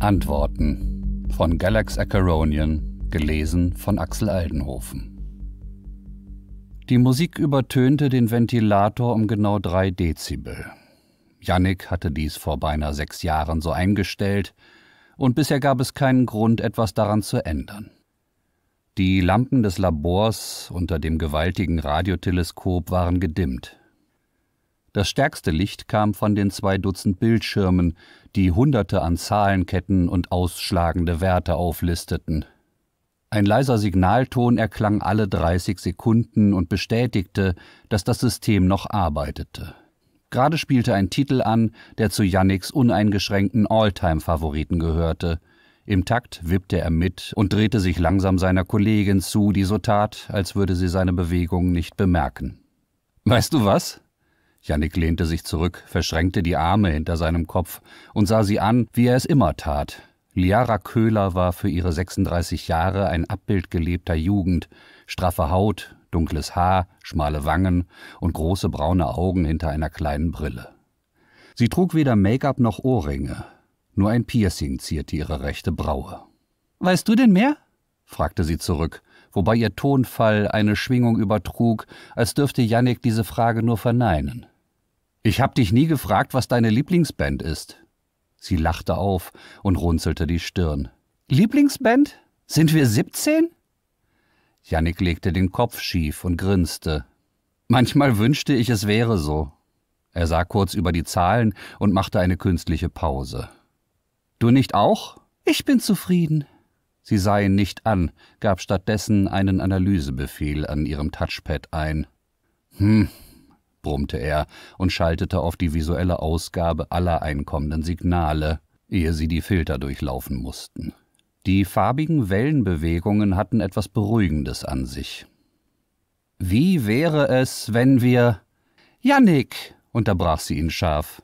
Antworten von Galax Acheronian, gelesen von Axel Aldenhofen. Die Musik übertönte den Ventilator um genau drei Dezibel. Jannik hatte dies vor beinahe sechs Jahren so eingestellt, und bisher gab es keinen Grund, etwas daran zu ändern. Die Lampen des Labors unter dem gewaltigen Radioteleskop waren gedimmt, das stärkste Licht kam von den zwei Dutzend Bildschirmen, die Hunderte an Zahlenketten und ausschlagende Werte auflisteten. Ein leiser Signalton erklang alle 30 Sekunden und bestätigte, dass das System noch arbeitete. Gerade spielte ein Titel an, der zu Yannicks uneingeschränkten Alltime-Favoriten gehörte. Im Takt wippte er mit und drehte sich langsam seiner Kollegin zu, die so tat, als würde sie seine Bewegung nicht bemerken. Weißt du was? Janik lehnte sich zurück, verschränkte die Arme hinter seinem Kopf und sah sie an, wie er es immer tat. Liara Köhler war für ihre 36 Jahre ein Abbild gelebter Jugend, straffe Haut, dunkles Haar, schmale Wangen und große braune Augen hinter einer kleinen Brille. Sie trug weder Make-up noch Ohrringe, nur ein Piercing zierte ihre rechte Braue. Weißt du denn mehr? fragte sie zurück, wobei ihr Tonfall eine Schwingung übertrug, als dürfte Jannik diese Frage nur verneinen. Ich hab dich nie gefragt, was deine Lieblingsband ist. Sie lachte auf und runzelte die Stirn. Lieblingsband? Sind wir 17? Jannik legte den Kopf schief und grinste. Manchmal wünschte ich, es wäre so. Er sah kurz über die Zahlen und machte eine künstliche Pause. Du nicht auch? Ich bin zufrieden. Sie sah ihn nicht an, gab stattdessen einen Analysebefehl an ihrem Touchpad ein. Hm, brummte er und schaltete auf die visuelle Ausgabe aller einkommenden Signale, ehe sie die Filter durchlaufen mussten. Die farbigen Wellenbewegungen hatten etwas Beruhigendes an sich. Wie wäre es, wenn wir. Jannik, unterbrach sie ihn scharf.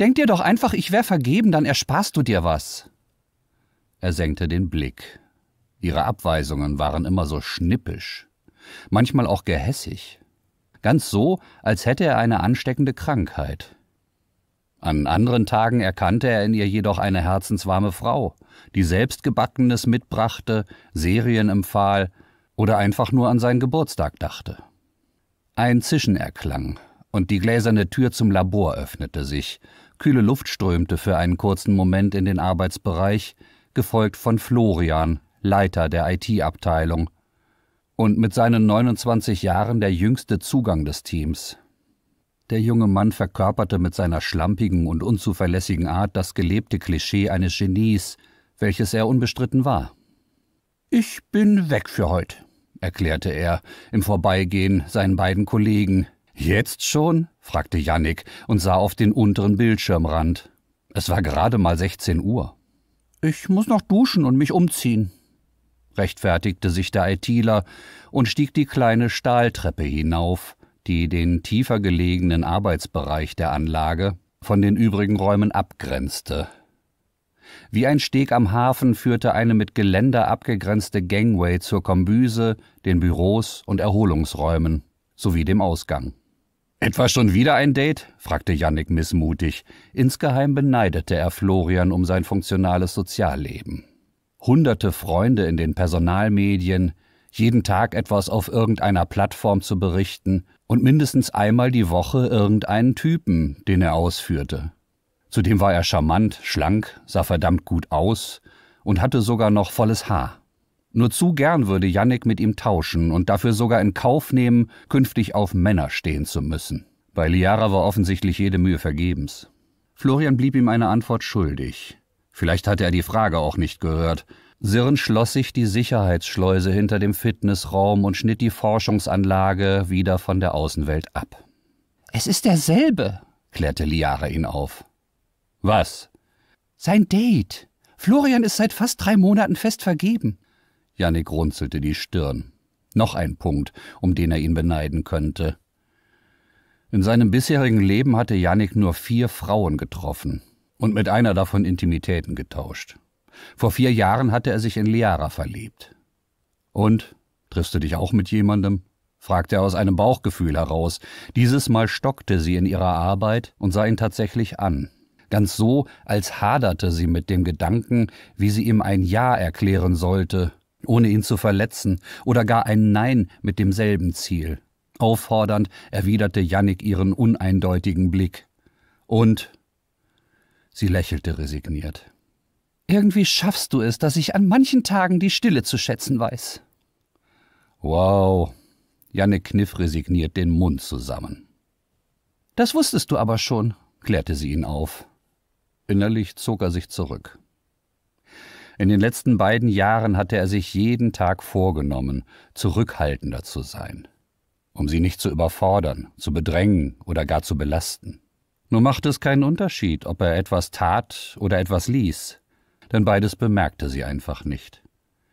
Denk dir doch einfach, ich wäre vergeben, dann ersparst du dir was. Er senkte den Blick. Ihre Abweisungen waren immer so schnippisch, manchmal auch gehässig ganz so, als hätte er eine ansteckende Krankheit. An anderen Tagen erkannte er in ihr jedoch eine herzenswarme Frau, die selbstgebackenes mitbrachte, Serien empfahl oder einfach nur an seinen Geburtstag dachte. Ein Zischen erklang, und die gläserne Tür zum Labor öffnete sich. Kühle Luft strömte für einen kurzen Moment in den Arbeitsbereich, gefolgt von Florian, Leiter der IT-Abteilung, und mit seinen 29 Jahren der jüngste Zugang des Teams. Der junge Mann verkörperte mit seiner schlampigen und unzuverlässigen Art das gelebte Klischee eines Genies, welches er unbestritten war. Ich bin weg für heute, erklärte er im Vorbeigehen seinen beiden Kollegen. Jetzt schon? fragte Jannik und sah auf den unteren Bildschirmrand. Es war gerade mal 16 Uhr. Ich muss noch duschen und mich umziehen, rechtfertigte sich der ITler und stieg die kleine Stahltreppe hinauf, die den tiefer gelegenen Arbeitsbereich der Anlage von den übrigen Räumen abgrenzte. Wie ein Steg am Hafen führte eine mit Geländer abgegrenzte Gangway zur Kombüse, den Büros und Erholungsräumen sowie dem Ausgang. Etwa schon wieder ein Date? fragte Yannick missmutig. Insgeheim beneidete er Florian um sein funktionales Sozialleben hunderte Freunde in den Personalmedien, jeden Tag etwas auf irgendeiner Plattform zu berichten und mindestens einmal die Woche irgendeinen Typen, den er ausführte. Zudem war er charmant, schlank, sah verdammt gut aus und hatte sogar noch volles Haar. Nur zu gern würde Yannick mit ihm tauschen und dafür sogar in Kauf nehmen, künftig auf Männer stehen zu müssen. Bei Liara war offensichtlich jede Mühe vergebens. Florian blieb ihm eine Antwort schuldig. Vielleicht hatte er die Frage auch nicht gehört. Sirn schloss sich die Sicherheitsschleuse hinter dem Fitnessraum und schnitt die Forschungsanlage wieder von der Außenwelt ab. Es ist derselbe, klärte Liara ihn auf. Was? Sein Date. Florian ist seit fast drei Monaten fest vergeben. Janik runzelte die Stirn. Noch ein Punkt, um den er ihn beneiden könnte. In seinem bisherigen Leben hatte Janik nur vier Frauen getroffen und mit einer davon Intimitäten getauscht. Vor vier Jahren hatte er sich in Liara verliebt. Und? Triffst du dich auch mit jemandem? fragte er aus einem Bauchgefühl heraus. Dieses Mal stockte sie in ihrer Arbeit und sah ihn tatsächlich an. Ganz so, als haderte sie mit dem Gedanken, wie sie ihm ein Ja erklären sollte, ohne ihn zu verletzen, oder gar ein Nein mit demselben Ziel. Auffordernd erwiderte Jannik ihren uneindeutigen Blick. Und Sie lächelte resigniert. Irgendwie schaffst du es, dass ich an manchen Tagen die Stille zu schätzen weiß. Wow. Janne kniff resigniert den Mund zusammen. Das wusstest du aber schon, klärte sie ihn auf. Innerlich zog er sich zurück. In den letzten beiden Jahren hatte er sich jeden Tag vorgenommen, zurückhaltender zu sein, um sie nicht zu überfordern, zu bedrängen oder gar zu belasten. Nur machte es keinen Unterschied, ob er etwas tat oder etwas ließ, denn beides bemerkte sie einfach nicht.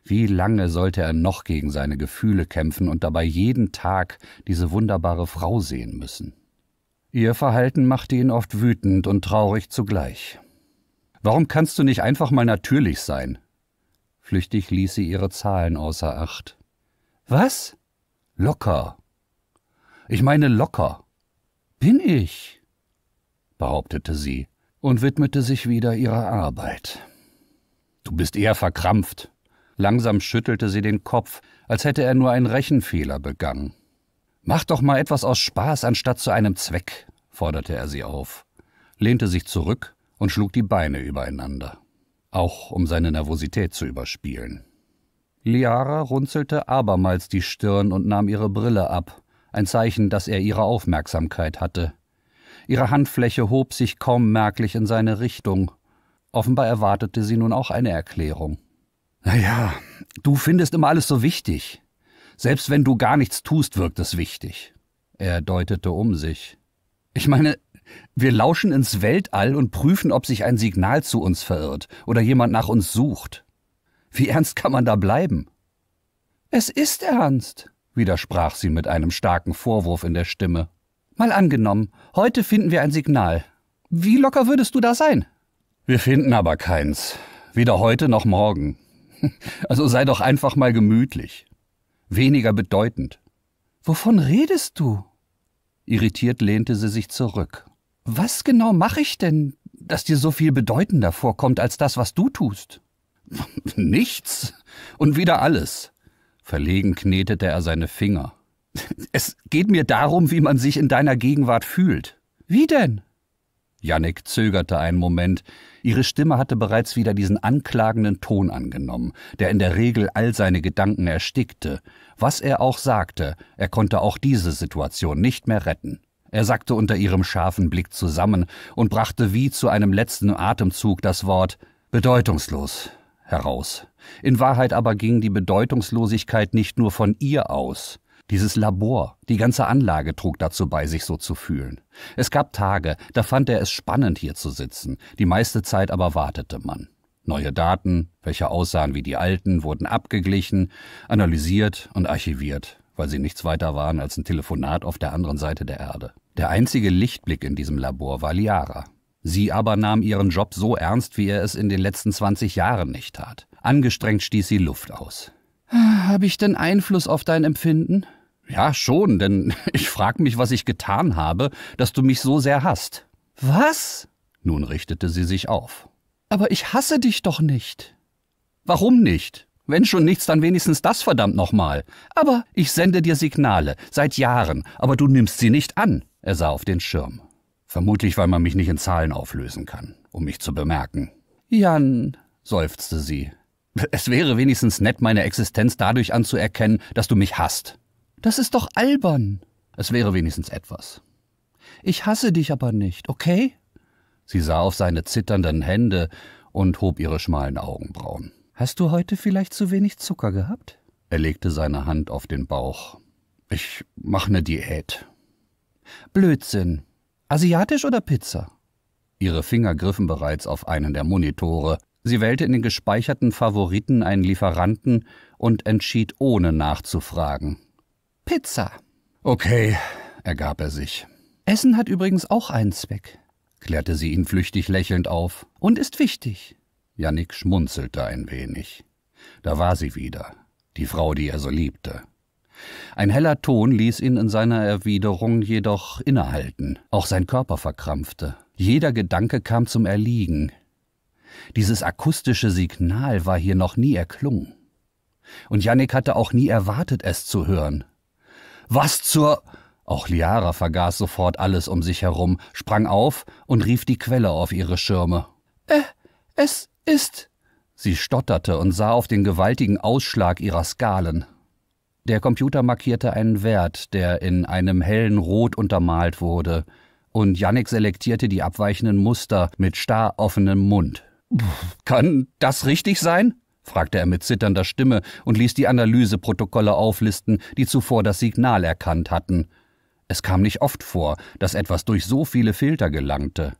Wie lange sollte er noch gegen seine Gefühle kämpfen und dabei jeden Tag diese wunderbare Frau sehen müssen? Ihr Verhalten machte ihn oft wütend und traurig zugleich. Warum kannst du nicht einfach mal natürlich sein? Flüchtig ließ sie ihre Zahlen außer Acht. Was? Locker. Ich meine locker. Bin ich behauptete sie und widmete sich wieder ihrer Arbeit. Du bist eher verkrampft. Langsam schüttelte sie den Kopf, als hätte er nur einen Rechenfehler begangen. Mach doch mal etwas aus Spaß anstatt zu einem Zweck, forderte er sie auf, lehnte sich zurück und schlug die Beine übereinander, auch um seine Nervosität zu überspielen. Liara runzelte abermals die Stirn und nahm ihre Brille ab, ein Zeichen, dass er ihre Aufmerksamkeit hatte. Ihre Handfläche hob sich kaum merklich in seine Richtung. Offenbar erwartete sie nun auch eine Erklärung. Naja, du findest immer alles so wichtig. Selbst wenn du gar nichts tust, wirkt es wichtig. Er deutete um sich. Ich meine, wir lauschen ins Weltall und prüfen, ob sich ein Signal zu uns verirrt oder jemand nach uns sucht. Wie ernst kann man da bleiben? Es ist ernst, widersprach sie mit einem starken Vorwurf in der Stimme. Mal angenommen, heute finden wir ein Signal. Wie locker würdest du da sein? Wir finden aber keins. Weder heute noch morgen. Also sei doch einfach mal gemütlich. Weniger bedeutend. Wovon redest du? Irritiert lehnte sie sich zurück. Was genau mache ich denn, dass dir so viel bedeutender vorkommt als das, was du tust? Nichts und wieder alles. Verlegen knetete er seine Finger. Es geht mir darum, wie man sich in deiner Gegenwart fühlt. Wie denn? Jannik zögerte einen Moment. Ihre Stimme hatte bereits wieder diesen anklagenden Ton angenommen, der in der Regel all seine Gedanken erstickte. Was er auch sagte, er konnte auch diese Situation nicht mehr retten. Er sackte unter ihrem scharfen Blick zusammen und brachte wie zu einem letzten Atemzug das Wort bedeutungslos heraus. In Wahrheit aber ging die Bedeutungslosigkeit nicht nur von ihr aus. Dieses Labor, die ganze Anlage trug dazu bei, sich so zu fühlen. Es gab Tage, da fand er es spannend, hier zu sitzen, die meiste Zeit aber wartete man. Neue Daten, welche aussahen wie die alten, wurden abgeglichen, analysiert und archiviert, weil sie nichts weiter waren als ein Telefonat auf der anderen Seite der Erde. Der einzige Lichtblick in diesem Labor war Liara. Sie aber nahm ihren Job so ernst, wie er es in den letzten 20 Jahren nicht tat. Angestrengt stieß sie Luft aus. Ah, Habe ich denn Einfluss auf dein Empfinden? Ja, schon, denn ich frag mich, was ich getan habe, dass du mich so sehr hasst. Was? Nun richtete sie sich auf. Aber ich hasse dich doch nicht. Warum nicht? Wenn schon nichts, dann wenigstens das verdammt nochmal. Aber ich sende dir Signale, seit Jahren, aber du nimmst sie nicht an. Er sah auf den Schirm. Vermutlich, weil man mich nicht in Zahlen auflösen kann, um mich zu bemerken. Jan, seufzte sie. Es wäre wenigstens nett, meine Existenz dadurch anzuerkennen, dass du mich hasst. Das ist doch albern. Es wäre wenigstens etwas. Ich hasse dich aber nicht, okay? Sie sah auf seine zitternden Hände und hob ihre schmalen Augenbrauen. Hast du heute vielleicht zu wenig Zucker gehabt? Er legte seine Hand auf den Bauch. Ich mache eine Diät. Blödsinn. Asiatisch oder Pizza? Ihre Finger griffen bereits auf einen der Monitore. Sie wählte in den gespeicherten Favoriten einen Lieferanten und entschied ohne nachzufragen. Pizza. Okay, ergab er sich. Essen hat übrigens auch einen Zweck, klärte sie ihn flüchtig lächelnd auf, und ist wichtig. Jannik schmunzelte ein wenig. Da war sie wieder, die Frau, die er so liebte. Ein heller Ton ließ ihn in seiner Erwiderung jedoch innehalten, auch sein Körper verkrampfte. Jeder Gedanke kam zum Erliegen. Dieses akustische Signal war hier noch nie erklungen. Und Jannik hatte auch nie erwartet, es zu hören. Was zur. Auch Liara vergaß sofort alles um sich herum, sprang auf und rief die Quelle auf ihre Schirme. Äh, es ist. Sie stotterte und sah auf den gewaltigen Ausschlag ihrer Skalen. Der Computer markierte einen Wert, der in einem hellen Rot untermalt wurde, und Yannick selektierte die abweichenden Muster mit starr offenem Mund. Kann das richtig sein? fragte er mit zitternder Stimme und ließ die Analyseprotokolle auflisten, die zuvor das Signal erkannt hatten. Es kam nicht oft vor, dass etwas durch so viele Filter gelangte.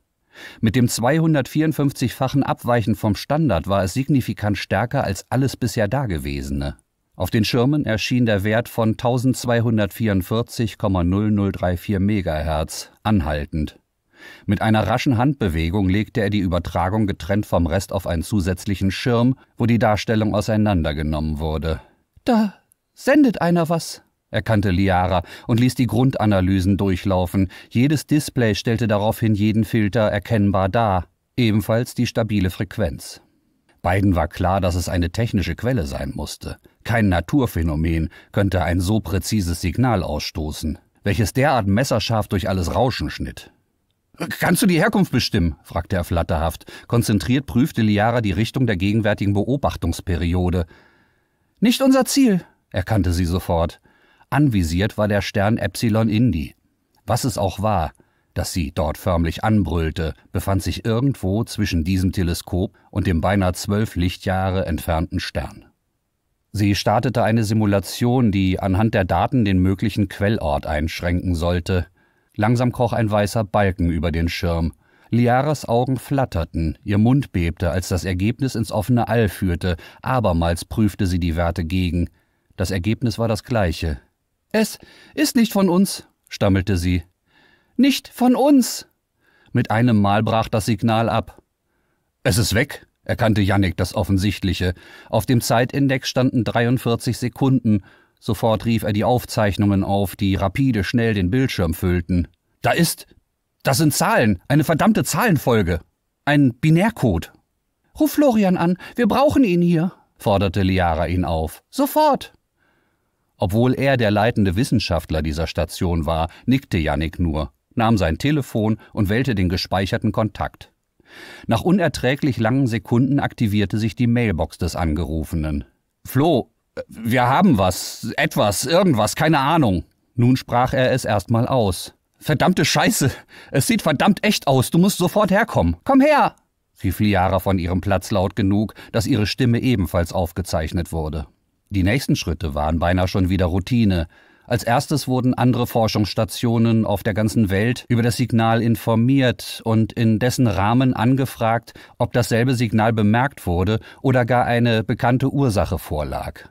Mit dem 254-fachen Abweichen vom Standard war es signifikant stärker als alles bisher Dagewesene. Auf den Schirmen erschien der Wert von 1244,0034 MHz, anhaltend. Mit einer raschen Handbewegung legte er die Übertragung getrennt vom Rest auf einen zusätzlichen Schirm, wo die Darstellung auseinandergenommen wurde. Da sendet einer was, erkannte Liara und ließ die Grundanalysen durchlaufen. Jedes Display stellte daraufhin jeden Filter erkennbar dar, ebenfalls die stabile Frequenz. Beiden war klar, dass es eine technische Quelle sein musste. Kein Naturphänomen könnte ein so präzises Signal ausstoßen, welches derart messerscharf durch alles Rauschen schnitt. Kannst du die Herkunft bestimmen? fragte er flatterhaft. Konzentriert prüfte Liara die Richtung der gegenwärtigen Beobachtungsperiode. Nicht unser Ziel, erkannte sie sofort. Anvisiert war der Stern Epsilon Indi. Was es auch war, das sie dort förmlich anbrüllte, befand sich irgendwo zwischen diesem Teleskop und dem beinahe zwölf Lichtjahre entfernten Stern. Sie startete eine Simulation, die anhand der Daten den möglichen Quellort einschränken sollte – Langsam kroch ein weißer Balken über den Schirm. Liaras Augen flatterten, ihr Mund bebte, als das Ergebnis ins offene All führte. Abermals prüfte sie die Werte gegen. Das Ergebnis war das gleiche. Es ist nicht von uns, stammelte sie. Nicht von uns! Mit einem Mal brach das Signal ab. Es ist weg, erkannte Yannick das Offensichtliche. Auf dem Zeitindex standen 43 Sekunden. Sofort rief er die Aufzeichnungen auf, die rapide schnell den Bildschirm füllten. Da ist. Das sind Zahlen, eine verdammte Zahlenfolge. Ein Binärcode. Ruf Florian an, wir brauchen ihn hier, forderte Liara ihn auf. Sofort. Obwohl er der leitende Wissenschaftler dieser Station war, nickte Yannick nur, nahm sein Telefon und wählte den gespeicherten Kontakt. Nach unerträglich langen Sekunden aktivierte sich die Mailbox des Angerufenen. Flo, wir haben was, etwas, irgendwas, keine Ahnung. Nun sprach er es erstmal aus. Verdammte Scheiße! Es sieht verdammt echt aus, du musst sofort herkommen. Komm her! rief Liara von ihrem Platz laut genug, dass ihre Stimme ebenfalls aufgezeichnet wurde. Die nächsten Schritte waren beinahe schon wieder Routine. Als erstes wurden andere Forschungsstationen auf der ganzen Welt über das Signal informiert und in dessen Rahmen angefragt, ob dasselbe Signal bemerkt wurde oder gar eine bekannte Ursache vorlag.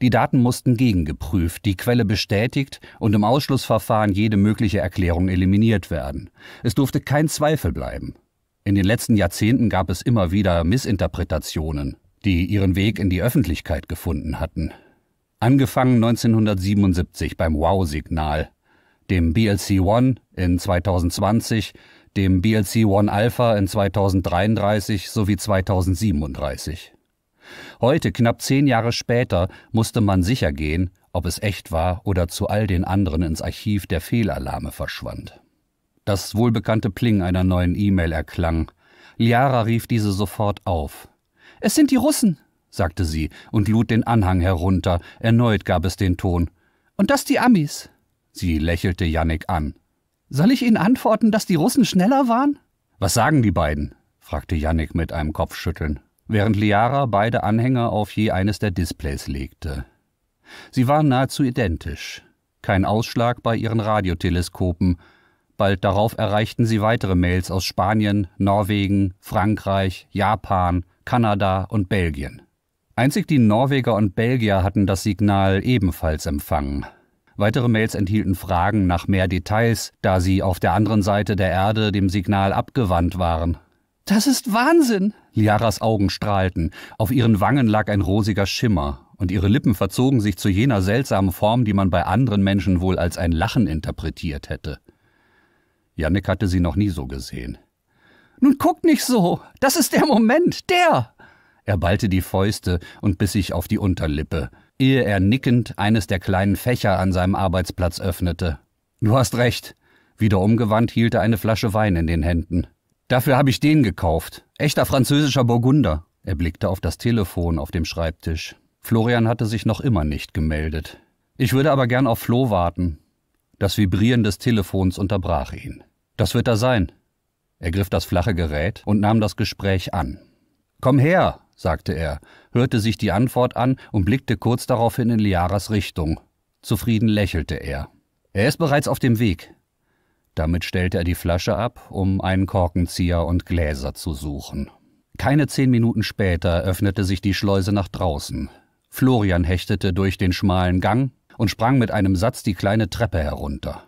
Die Daten mussten gegengeprüft, die Quelle bestätigt und im Ausschlussverfahren jede mögliche Erklärung eliminiert werden. Es durfte kein Zweifel bleiben. In den letzten Jahrzehnten gab es immer wieder Missinterpretationen, die ihren Weg in die Öffentlichkeit gefunden hatten. Angefangen 1977 beim Wow-Signal, dem BLC 1 in 2020, dem BLC 1 Alpha in 2033 sowie 2037. Heute, knapp zehn Jahre später, musste man sicher gehen, ob es echt war oder zu all den anderen ins Archiv der Fehlalarme verschwand. Das wohlbekannte Pling einer neuen E-Mail erklang. Liara rief diese sofort auf. Es sind die Russen, sagte sie und lud den Anhang herunter. Erneut gab es den Ton. Und das die Amis. Sie lächelte Yannick an. Soll ich Ihnen antworten, dass die Russen schneller waren? Was sagen die beiden? fragte Yannick mit einem Kopfschütteln während Liara beide Anhänger auf je eines der Displays legte. Sie waren nahezu identisch, kein Ausschlag bei ihren Radioteleskopen, bald darauf erreichten sie weitere Mails aus Spanien, Norwegen, Frankreich, Japan, Kanada und Belgien. Einzig die Norweger und Belgier hatten das Signal ebenfalls empfangen. Weitere Mails enthielten Fragen nach mehr Details, da sie auf der anderen Seite der Erde dem Signal abgewandt waren das ist Wahnsinn! Liaras Augen strahlten, auf ihren Wangen lag ein rosiger Schimmer, und ihre Lippen verzogen sich zu jener seltsamen Form, die man bei anderen Menschen wohl als ein Lachen interpretiert hätte. Jannik hatte sie noch nie so gesehen. Nun guck nicht so! Das ist der Moment! Der! Er ballte die Fäuste und biss sich auf die Unterlippe, ehe er nickend eines der kleinen Fächer an seinem Arbeitsplatz öffnete. Du hast recht. Wieder umgewandt hielt er eine Flasche Wein in den Händen. Dafür habe ich den gekauft. Echter französischer Burgunder. Er blickte auf das Telefon auf dem Schreibtisch. Florian hatte sich noch immer nicht gemeldet. Ich würde aber gern auf Flo warten. Das Vibrieren des Telefons unterbrach ihn. Das wird er sein. Er griff das flache Gerät und nahm das Gespräch an. Komm her, sagte er, hörte sich die Antwort an und blickte kurz daraufhin in Liaras Richtung. Zufrieden lächelte er. Er ist bereits auf dem Weg. Damit stellte er die Flasche ab, um einen Korkenzieher und Gläser zu suchen. Keine zehn Minuten später öffnete sich die Schleuse nach draußen. Florian hechtete durch den schmalen Gang und sprang mit einem Satz die kleine Treppe herunter.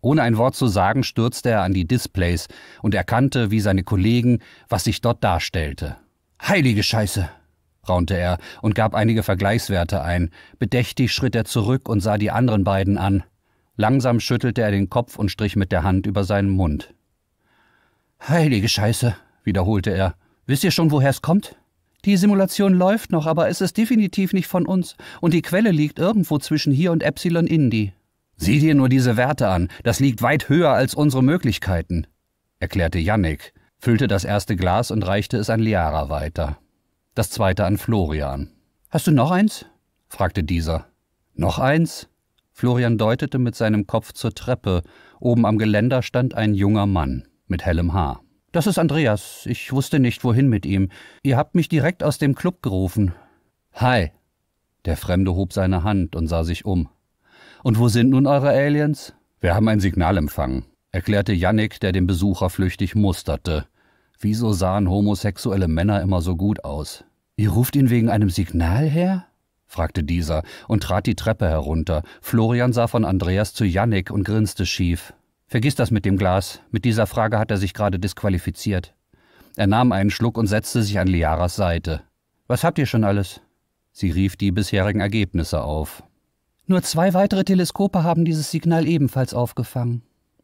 Ohne ein Wort zu sagen, stürzte er an die Displays und erkannte, wie seine Kollegen, was sich dort darstellte. Heilige Scheiße! raunte er und gab einige Vergleichswerte ein. Bedächtig schritt er zurück und sah die anderen beiden an. Langsam schüttelte er den Kopf und strich mit der Hand über seinen Mund. Heilige Scheiße, wiederholte er. Wisst ihr schon, woher es kommt? Die Simulation läuft noch, aber es ist definitiv nicht von uns, und die Quelle liegt irgendwo zwischen hier und Epsilon Indi. Sieh dir nur diese Werte an, das liegt weit höher als unsere Möglichkeiten, erklärte Yannick, füllte das erste Glas und reichte es an Liara weiter. Das zweite an Florian. Hast du noch eins? fragte dieser. Noch eins? Florian deutete mit seinem Kopf zur Treppe. Oben am Geländer stand ein junger Mann mit hellem Haar. Das ist Andreas. Ich wusste nicht, wohin mit ihm. Ihr habt mich direkt aus dem Club gerufen. Hi. Der Fremde hob seine Hand und sah sich um. Und wo sind nun eure Aliens? Wir haben ein Signal empfangen, erklärte Yannick, der den Besucher flüchtig musterte. Wieso sahen homosexuelle Männer immer so gut aus? Ihr ruft ihn wegen einem Signal her? fragte dieser und trat die Treppe herunter. Florian sah von Andreas zu Yannick und grinste schief. Vergiss das mit dem Glas. Mit dieser Frage hat er sich gerade disqualifiziert. Er nahm einen Schluck und setzte sich an Liaras Seite. Was habt ihr schon alles? Sie rief die bisherigen Ergebnisse auf. Nur zwei weitere Teleskope haben dieses Signal ebenfalls aufgefangen.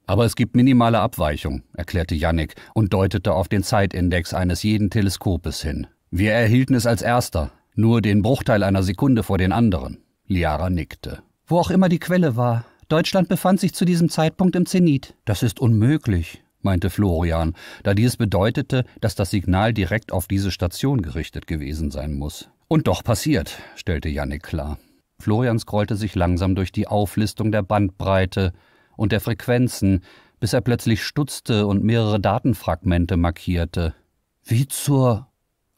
Aber es gibt minimale Abweichung, erklärte Yannick und deutete auf den Zeitindex eines jeden Teleskopes hin. Wir erhielten es als erster, nur den Bruchteil einer Sekunde vor den anderen. Liara nickte. Wo auch immer die Quelle war, Deutschland befand sich zu diesem Zeitpunkt im Zenit. Das ist unmöglich, meinte Florian, da dies bedeutete, dass das Signal direkt auf diese Station gerichtet gewesen sein muss. Und doch passiert, stellte Jannik klar. Florian scrollte sich langsam durch die Auflistung der Bandbreite und der Frequenzen, bis er plötzlich stutzte und mehrere Datenfragmente markierte. Wie zur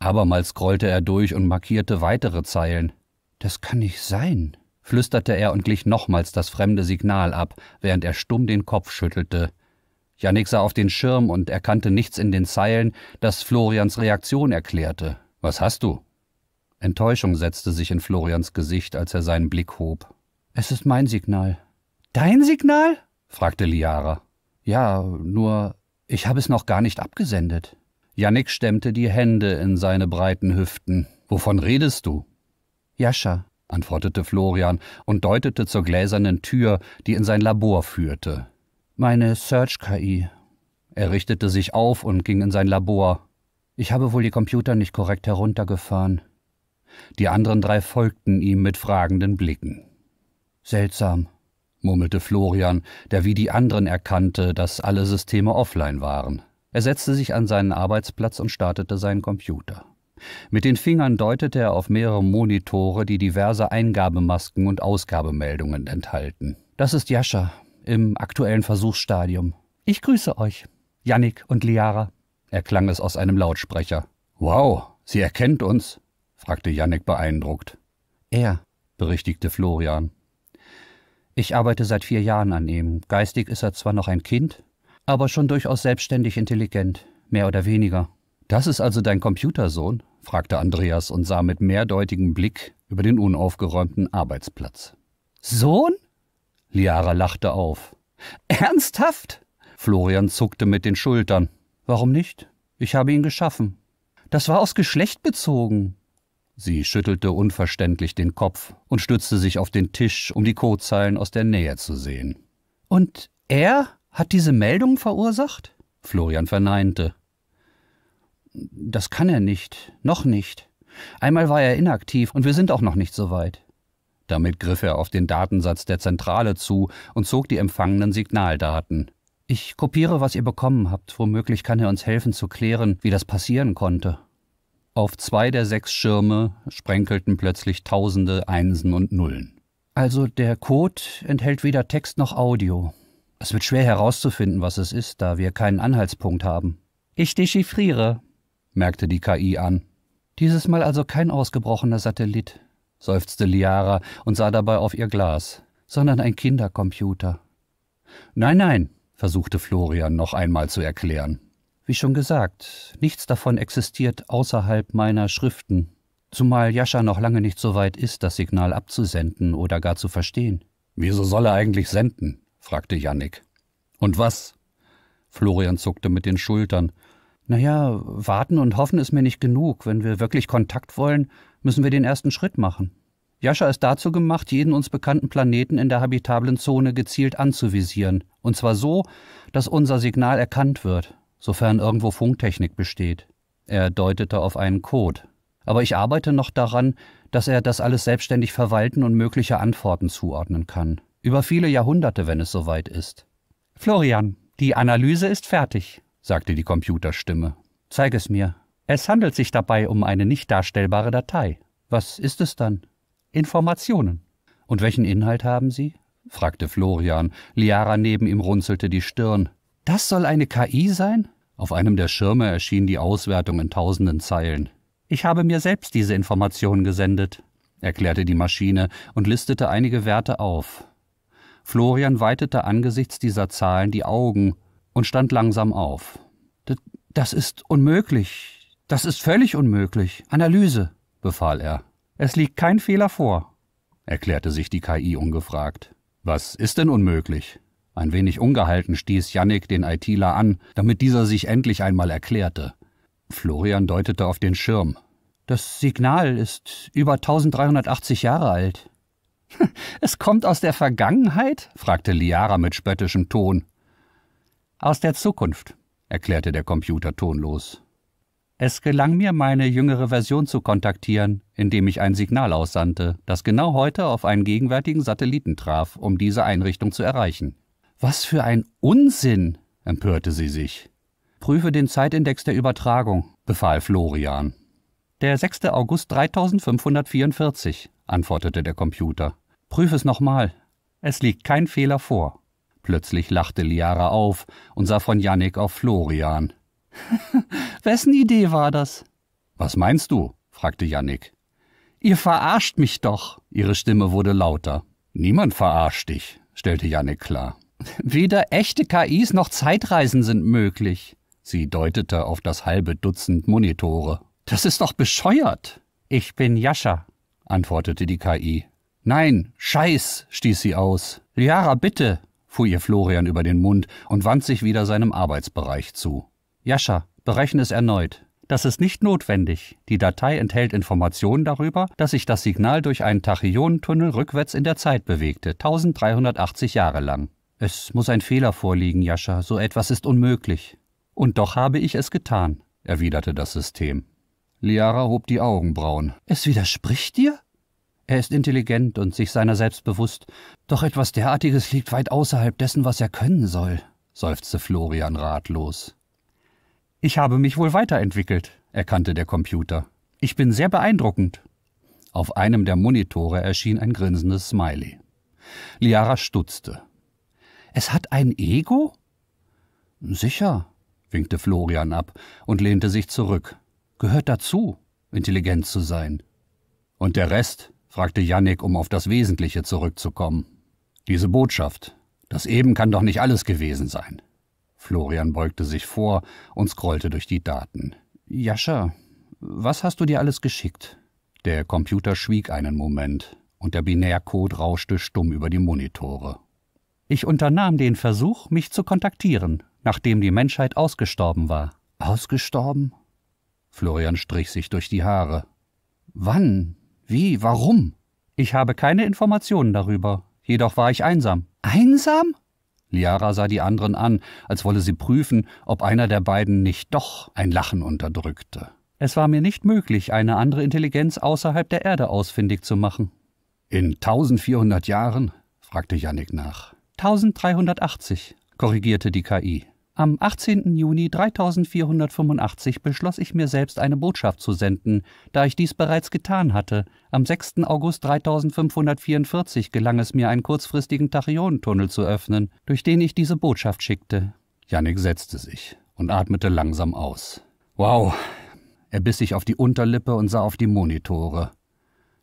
Abermals scrollte er durch und markierte weitere Zeilen. Das kann nicht sein, flüsterte er und glich nochmals das fremde Signal ab, während er stumm den Kopf schüttelte. Janik sah auf den Schirm und erkannte nichts in den Zeilen, das Florians Reaktion erklärte. Was hast du? Enttäuschung setzte sich in Florians Gesicht, als er seinen Blick hob. Es ist mein Signal. Dein Signal? fragte Liara. Ja, nur ich habe es noch gar nicht abgesendet. Yannick stemmte die Hände in seine breiten Hüften. Wovon redest du? Jascha, antwortete Florian und deutete zur gläsernen Tür, die in sein Labor führte. Meine Search-KI. Er richtete sich auf und ging in sein Labor. Ich habe wohl die Computer nicht korrekt heruntergefahren. Die anderen drei folgten ihm mit fragenden Blicken. Seltsam, murmelte Florian, der wie die anderen erkannte, dass alle Systeme offline waren. Er setzte sich an seinen Arbeitsplatz und startete seinen Computer. Mit den Fingern deutete er auf mehrere Monitore, die diverse Eingabemasken und Ausgabemeldungen enthalten. Das ist Jascha im aktuellen Versuchsstadium. Ich grüße euch, Yannick und Liara, erklang es aus einem Lautsprecher. Wow, sie erkennt uns, fragte Yannick beeindruckt. Er, berichtigte Florian. Ich arbeite seit vier Jahren an ihm. Geistig ist er zwar noch ein Kind, aber schon durchaus selbstständig intelligent, mehr oder weniger. Das ist also dein Computersohn? fragte Andreas und sah mit mehrdeutigem Blick über den unaufgeräumten Arbeitsplatz. Sohn? Liara lachte auf. Ernsthaft? Florian zuckte mit den Schultern. Warum nicht? Ich habe ihn geschaffen. Das war aus Geschlecht bezogen. Sie schüttelte unverständlich den Kopf und stützte sich auf den Tisch, um die Codezeilen aus der Nähe zu sehen. Und er? Hat diese Meldung verursacht? Florian verneinte. Das kann er nicht, noch nicht. Einmal war er inaktiv und wir sind auch noch nicht so weit. Damit griff er auf den Datensatz der Zentrale zu und zog die empfangenen Signaldaten. Ich kopiere, was ihr bekommen habt. Womöglich kann er uns helfen zu klären, wie das passieren konnte. Auf zwei der sechs Schirme sprenkelten plötzlich tausende Einsen und Nullen. Also der Code enthält weder Text noch Audio. Es wird schwer herauszufinden, was es ist, da wir keinen Anhaltspunkt haben. Ich dechiffriere, merkte die KI an. Dieses Mal also kein ausgebrochener Satellit, seufzte Liara und sah dabei auf ihr Glas, sondern ein Kindercomputer. Nein, nein, versuchte Florian noch einmal zu erklären. Wie schon gesagt, nichts davon existiert außerhalb meiner Schriften, zumal Jascha noch lange nicht so weit ist, das Signal abzusenden oder gar zu verstehen. Wieso soll er eigentlich senden? fragte Jannik. Und was? Florian zuckte mit den Schultern. Naja, warten und hoffen ist mir nicht genug. Wenn wir wirklich Kontakt wollen, müssen wir den ersten Schritt machen. Jascha ist dazu gemacht, jeden uns bekannten Planeten in der habitablen Zone gezielt anzuvisieren. Und zwar so, dass unser Signal erkannt wird, sofern irgendwo Funktechnik besteht. Er deutete auf einen Code. Aber ich arbeite noch daran, dass er das alles selbstständig verwalten und mögliche Antworten zuordnen kann. Über viele Jahrhunderte, wenn es soweit ist. Florian, die Analyse ist fertig, sagte die Computerstimme. Zeig es mir. Es handelt sich dabei um eine nicht darstellbare Datei. Was ist es dann? Informationen. Und welchen Inhalt haben sie? fragte Florian. Liara neben ihm runzelte die Stirn. Das soll eine KI sein? Auf einem der Schirme erschien die Auswertung in tausenden Zeilen. Ich habe mir selbst diese Informationen gesendet, erklärte die Maschine und listete einige Werte auf. Florian weitete angesichts dieser Zahlen die Augen und stand langsam auf. Das ist unmöglich. Das ist völlig unmöglich. Analyse, befahl er. Es liegt kein Fehler vor, erklärte sich die KI ungefragt. Was ist denn unmöglich? Ein wenig ungehalten stieß Yannick den ITler an, damit dieser sich endlich einmal erklärte. Florian deutete auf den Schirm. Das Signal ist über 1380 Jahre alt. Es kommt aus der Vergangenheit? fragte Liara mit spöttischem Ton. Aus der Zukunft, erklärte der Computer tonlos. Es gelang mir, meine jüngere Version zu kontaktieren, indem ich ein Signal aussandte, das genau heute auf einen gegenwärtigen Satelliten traf, um diese Einrichtung zu erreichen. Was für ein Unsinn! empörte sie sich. Prüfe den Zeitindex der Übertragung, befahl Florian. Der 6. August 3544, antwortete der Computer. Prüf es nochmal. Es liegt kein Fehler vor. Plötzlich lachte Liara auf und sah von Yannick auf Florian. Wessen Idee war das? Was meinst du? fragte Yannick. Ihr verarscht mich doch. Ihre Stimme wurde lauter. Niemand verarscht dich, stellte Yannick klar. Weder echte KIs noch Zeitreisen sind möglich. Sie deutete auf das halbe Dutzend Monitore. Das ist doch bescheuert. Ich bin Jascha, antwortete die KI. Nein, Scheiß, stieß sie aus. Liara, bitte, fuhr ihr Florian über den Mund und wandte sich wieder seinem Arbeitsbereich zu. Jascha, berechne es erneut. Das ist nicht notwendig. Die Datei enthält Informationen darüber, dass sich das Signal durch einen Tachyonentunnel rückwärts in der Zeit bewegte, 1380 Jahre lang. Es muss ein Fehler vorliegen, Jascha, so etwas ist unmöglich. Und doch habe ich es getan, erwiderte das System. Liara hob die Augenbrauen. Es widerspricht dir? Er ist intelligent und sich seiner selbst bewusst, doch etwas derartiges liegt weit außerhalb dessen, was er können soll, seufzte Florian ratlos. Ich habe mich wohl weiterentwickelt, erkannte der Computer. Ich bin sehr beeindruckend. Auf einem der Monitore erschien ein grinsendes Smiley. Liara stutzte. Es hat ein Ego? Sicher, winkte Florian ab und lehnte sich zurück, Gehört dazu, intelligent zu sein. Und der Rest? fragte Yannick, um auf das Wesentliche zurückzukommen. Diese Botschaft. Das eben kann doch nicht alles gewesen sein. Florian beugte sich vor und scrollte durch die Daten. Jascha, was hast du dir alles geschickt? Der Computer schwieg einen Moment und der Binärcode rauschte stumm über die Monitore. Ich unternahm den Versuch, mich zu kontaktieren, nachdem die Menschheit ausgestorben war. Ausgestorben? Florian strich sich durch die Haare. Wann? Wie? Warum? Ich habe keine Informationen darüber. Jedoch war ich einsam. Einsam? Liara sah die anderen an, als wolle sie prüfen, ob einer der beiden nicht doch ein Lachen unterdrückte. Es war mir nicht möglich, eine andere Intelligenz außerhalb der Erde ausfindig zu machen. In 1400 Jahren? fragte Yannick nach. 1380, korrigierte die KI. Am 18. Juni 3485 beschloss ich mir selbst eine Botschaft zu senden, da ich dies bereits getan hatte. Am 6. August 3544 gelang es mir, einen kurzfristigen Tachyonentunnel zu öffnen, durch den ich diese Botschaft schickte. Janik setzte sich und atmete langsam aus. Wow! Er biss sich auf die Unterlippe und sah auf die Monitore.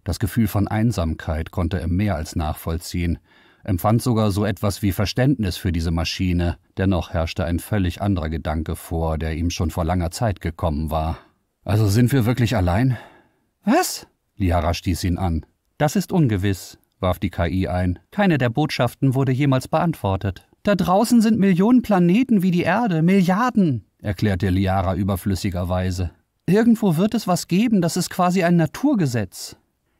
Das Gefühl von Einsamkeit konnte er mehr als nachvollziehen empfand sogar so etwas wie Verständnis für diese Maschine, dennoch herrschte ein völlig anderer Gedanke vor, der ihm schon vor langer Zeit gekommen war. Also sind wir wirklich allein? Was? Liara stieß ihn an. Das ist ungewiss, warf die KI ein. Keine der Botschaften wurde jemals beantwortet. Da draußen sind Millionen Planeten wie die Erde, Milliarden, erklärte Liara überflüssigerweise. Irgendwo wird es was geben, das ist quasi ein Naturgesetz.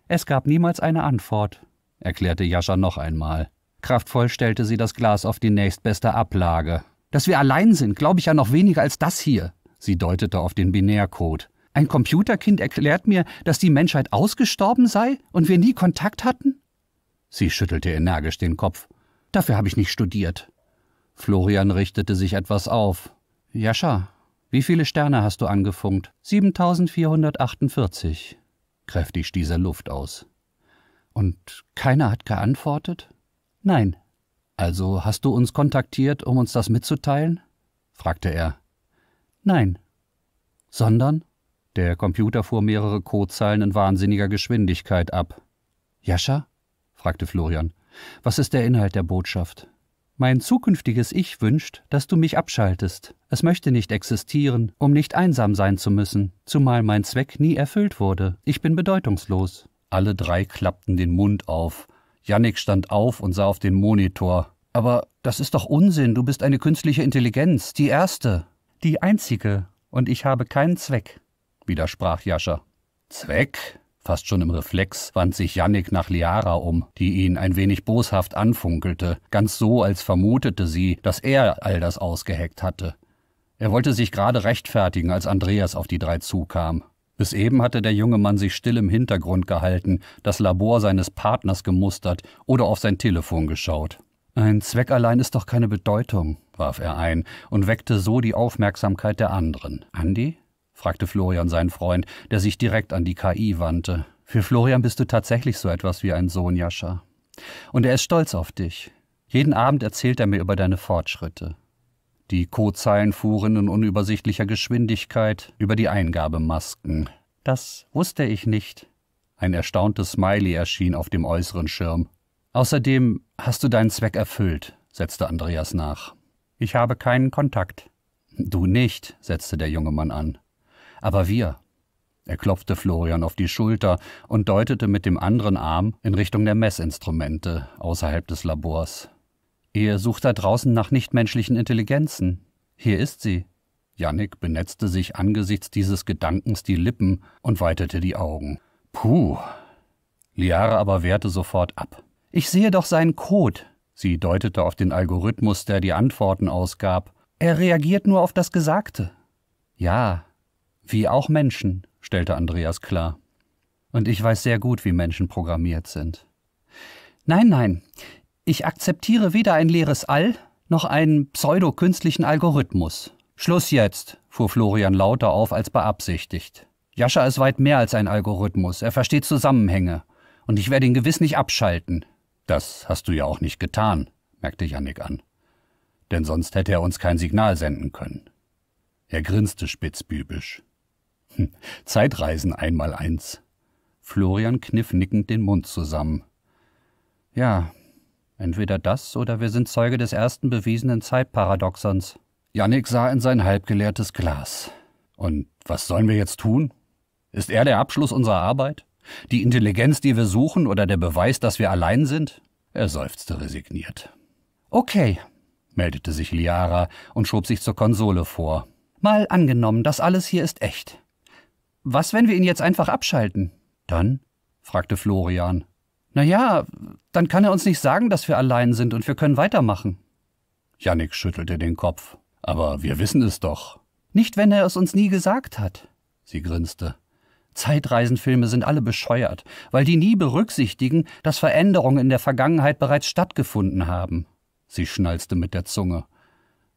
Es gab niemals eine Antwort, erklärte Jascha noch einmal. Kraftvoll stellte sie das Glas auf die nächstbeste Ablage. Dass wir allein sind, glaube ich ja noch weniger als das hier. Sie deutete auf den Binärcode. Ein Computerkind erklärt mir, dass die Menschheit ausgestorben sei und wir nie Kontakt hatten? Sie schüttelte energisch den Kopf. Dafür habe ich nicht studiert. Florian richtete sich etwas auf. Jascha, wie viele Sterne hast du angefunkt? 7448. Kräftig stieß er Luft aus. Und keiner hat geantwortet? Nein. Also hast du uns kontaktiert, um uns das mitzuteilen? fragte er. Nein. Sondern? Der Computer fuhr mehrere Codezeilen in wahnsinniger Geschwindigkeit ab. Jascha? fragte Florian. Was ist der Inhalt der Botschaft? Mein zukünftiges Ich wünscht, dass du mich abschaltest. Es möchte nicht existieren, um nicht einsam sein zu müssen, zumal mein Zweck nie erfüllt wurde. Ich bin bedeutungslos. Alle drei klappten den Mund auf. Jannik stand auf und sah auf den Monitor. Aber das ist doch Unsinn, du bist eine künstliche Intelligenz, die erste. Die einzige, und ich habe keinen Zweck, widersprach Jascha. Zweck? Fast schon im Reflex wand sich Jannik nach Liara um, die ihn ein wenig boshaft anfunkelte, ganz so, als vermutete sie, dass er all das ausgeheckt hatte. Er wollte sich gerade rechtfertigen, als Andreas auf die drei zukam. Bis eben hatte der junge Mann sich still im Hintergrund gehalten, das Labor seines Partners gemustert oder auf sein Telefon geschaut. Ein Zweck allein ist doch keine Bedeutung, warf er ein und weckte so die Aufmerksamkeit der anderen. Andi? fragte Florian seinen Freund, der sich direkt an die KI wandte. Für Florian bist du tatsächlich so etwas wie ein Sohn, Jascha. Und er ist stolz auf dich. Jeden Abend erzählt er mir über deine Fortschritte. Die Codezeilen fuhren in unübersichtlicher Geschwindigkeit über die Eingabemasken. Das wusste ich nicht. Ein erstauntes Smiley erschien auf dem äußeren Schirm. Außerdem hast du deinen Zweck erfüllt, setzte Andreas nach. Ich habe keinen Kontakt. Du nicht, setzte der junge Mann an. Aber wir. Er klopfte Florian auf die Schulter und deutete mit dem anderen Arm in Richtung der Messinstrumente außerhalb des Labors. Ihr sucht da draußen nach nichtmenschlichen Intelligenzen. Hier ist sie. Jannik benetzte sich angesichts dieses Gedankens die Lippen und weitete die Augen. Puh. Liara aber wehrte sofort ab. Ich sehe doch seinen Code. Sie deutete auf den Algorithmus, der die Antworten ausgab. Er reagiert nur auf das Gesagte. Ja, wie auch Menschen, stellte Andreas klar. Und ich weiß sehr gut, wie Menschen programmiert sind. Nein, nein, ich akzeptiere weder ein leeres All noch einen pseudokünstlichen Algorithmus. Schluss jetzt, fuhr Florian lauter auf als beabsichtigt. Jascha ist weit mehr als ein Algorithmus, er versteht Zusammenhänge. Und ich werde ihn gewiss nicht abschalten. Das hast du ja auch nicht getan, merkte Jannik an. Denn sonst hätte er uns kein Signal senden können. Er grinste spitzbübisch. Hm, Zeitreisen einmal eins. Florian kniff nickend den Mund zusammen. Ja, Entweder das oder wir sind Zeuge des ersten bewiesenen Zeitparadoxons. Yannick sah in sein halbgeleertes Glas. Und was sollen wir jetzt tun? Ist er der Abschluss unserer Arbeit? Die Intelligenz, die wir suchen, oder der Beweis, dass wir allein sind? Er seufzte resigniert. Okay, meldete sich Liara und schob sich zur Konsole vor. Mal angenommen, das alles hier ist echt. Was, wenn wir ihn jetzt einfach abschalten? Dann? fragte Florian. Naja, dann kann er uns nicht sagen, dass wir allein sind und wir können weitermachen. Janik schüttelte den Kopf. Aber wir wissen es doch. Nicht, wenn er es uns nie gesagt hat. Sie grinste. Zeitreisenfilme sind alle bescheuert, weil die nie berücksichtigen, dass Veränderungen in der Vergangenheit bereits stattgefunden haben. Sie schnalzte mit der Zunge.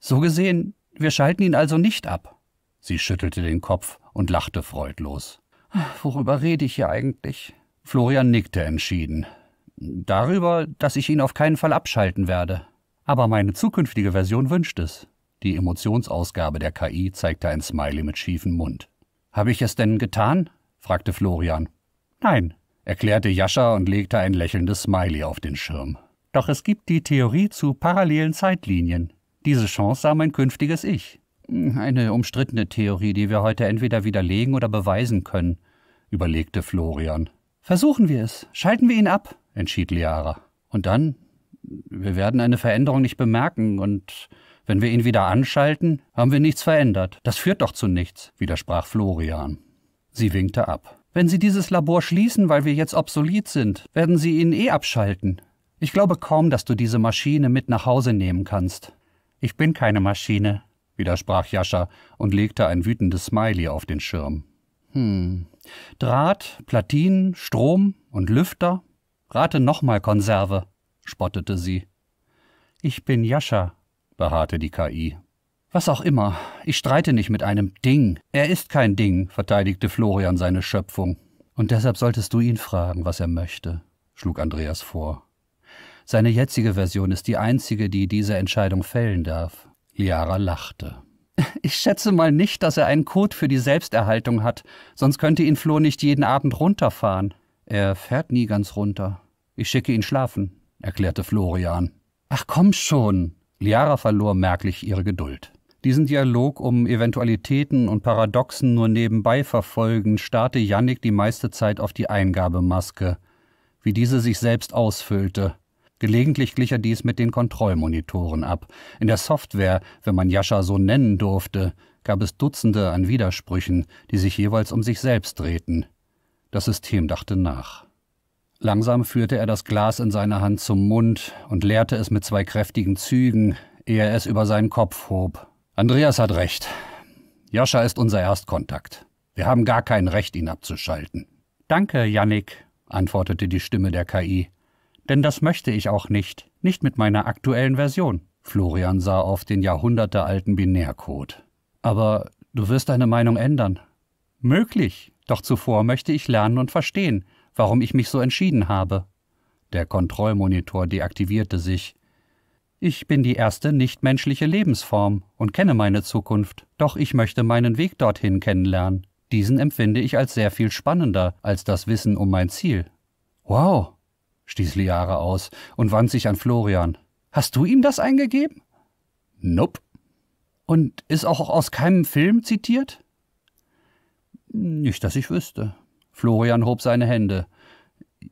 So gesehen, wir schalten ihn also nicht ab. Sie schüttelte den Kopf und lachte freudlos. Worüber rede ich hier eigentlich? Florian nickte entschieden. Darüber, dass ich ihn auf keinen Fall abschalten werde. Aber meine zukünftige Version wünscht es. Die Emotionsausgabe der KI zeigte ein Smiley mit schiefem Mund. Habe ich es denn getan? fragte Florian. Nein, erklärte Jascha und legte ein lächelndes Smiley auf den Schirm. Doch es gibt die Theorie zu parallelen Zeitlinien. Diese Chance sah mein künftiges Ich. Eine umstrittene Theorie, die wir heute entweder widerlegen oder beweisen können, überlegte Florian. Versuchen wir es. Schalten wir ihn ab, entschied Liara. Und dann? Wir werden eine Veränderung nicht bemerken und wenn wir ihn wieder anschalten, haben wir nichts verändert. Das führt doch zu nichts, widersprach Florian. Sie winkte ab. Wenn Sie dieses Labor schließen, weil wir jetzt obsolet sind, werden Sie ihn eh abschalten. Ich glaube kaum, dass du diese Maschine mit nach Hause nehmen kannst. Ich bin keine Maschine, widersprach Jascha und legte ein wütendes Smiley auf den Schirm. Hm, Draht, Platinen, Strom und Lüfter? Rate nochmal Konserve, spottete sie. Ich bin Jascha, beharrte die KI. Was auch immer, ich streite nicht mit einem Ding. Er ist kein Ding, verteidigte Florian seine Schöpfung. Und deshalb solltest du ihn fragen, was er möchte, schlug Andreas vor. Seine jetzige Version ist die einzige, die diese Entscheidung fällen darf. Liara lachte. Ich schätze mal nicht, dass er einen Code für die Selbsterhaltung hat, sonst könnte ihn Flo nicht jeden Abend runterfahren. Er fährt nie ganz runter. Ich schicke ihn schlafen, erklärte Florian. Ach komm schon. Liara verlor merklich ihre Geduld. Diesen Dialog um Eventualitäten und Paradoxen nur nebenbei verfolgen, starrte Yannick die meiste Zeit auf die Eingabemaske, wie diese sich selbst ausfüllte. Gelegentlich glich er dies mit den Kontrollmonitoren ab. In der Software, wenn man Jascha so nennen durfte, gab es Dutzende an Widersprüchen, die sich jeweils um sich selbst drehten. Das System dachte nach. Langsam führte er das Glas in seiner Hand zum Mund und leerte es mit zwei kräftigen Zügen, ehe er es über seinen Kopf hob. Andreas hat recht. Jascha ist unser Erstkontakt. Wir haben gar kein Recht, ihn abzuschalten. Danke, Yannick, antwortete die Stimme der KI. Denn das möchte ich auch nicht, nicht mit meiner aktuellen Version. Florian sah auf den jahrhundertealten Binärcode. Aber du wirst deine Meinung ändern. Möglich, doch zuvor möchte ich lernen und verstehen, warum ich mich so entschieden habe. Der Kontrollmonitor deaktivierte sich. Ich bin die erste nichtmenschliche Lebensform und kenne meine Zukunft, doch ich möchte meinen Weg dorthin kennenlernen. Diesen empfinde ich als sehr viel spannender als das Wissen um mein Ziel. Wow, stieß Liara aus und wandte sich an Florian. Hast du ihm das eingegeben? Nope. Und ist auch aus keinem Film zitiert? Nicht, dass ich wüsste. Florian hob seine Hände.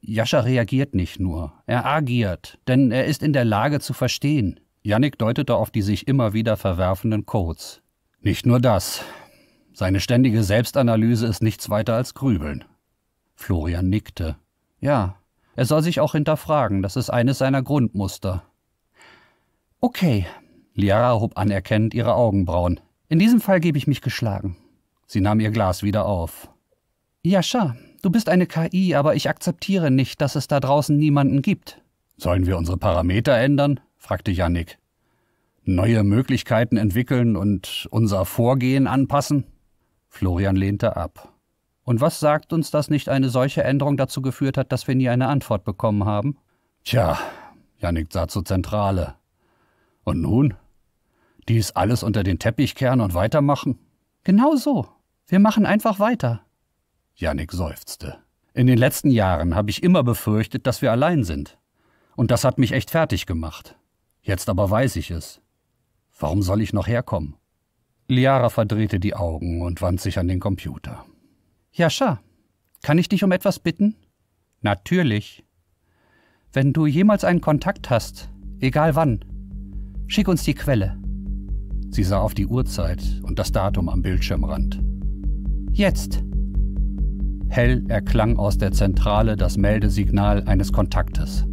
Jascha reagiert nicht nur, er agiert, denn er ist in der Lage zu verstehen. Jannik deutete auf die sich immer wieder verwerfenden Codes. Nicht nur das. Seine ständige Selbstanalyse ist nichts weiter als Grübeln. Florian nickte. Ja, er soll sich auch hinterfragen, das ist eines seiner Grundmuster. Okay, Liara hob anerkennend ihre Augenbrauen. In diesem Fall gebe ich mich geschlagen. Sie nahm ihr Glas wieder auf. Jascha, du bist eine KI, aber ich akzeptiere nicht, dass es da draußen niemanden gibt. Sollen wir unsere Parameter ändern? fragte Yannick. Neue Möglichkeiten entwickeln und unser Vorgehen anpassen? Florian lehnte ab. Und was sagt uns, dass nicht eine solche Änderung dazu geführt hat, dass wir nie eine Antwort bekommen haben? Tja, Janik sah zur Zentrale. Und nun? Dies alles unter den Teppich kehren und weitermachen? Genau so. Wir machen einfach weiter. Janik seufzte. In den letzten Jahren habe ich immer befürchtet, dass wir allein sind. Und das hat mich echt fertig gemacht. Jetzt aber weiß ich es. Warum soll ich noch herkommen? Liara verdrehte die Augen und wand sich an den Computer. Jascha, kann ich dich um etwas bitten? Natürlich. Wenn du jemals einen Kontakt hast, egal wann, schick uns die Quelle. Sie sah auf die Uhrzeit und das Datum am Bildschirmrand. Jetzt! Hell erklang aus der Zentrale das Meldesignal eines Kontaktes.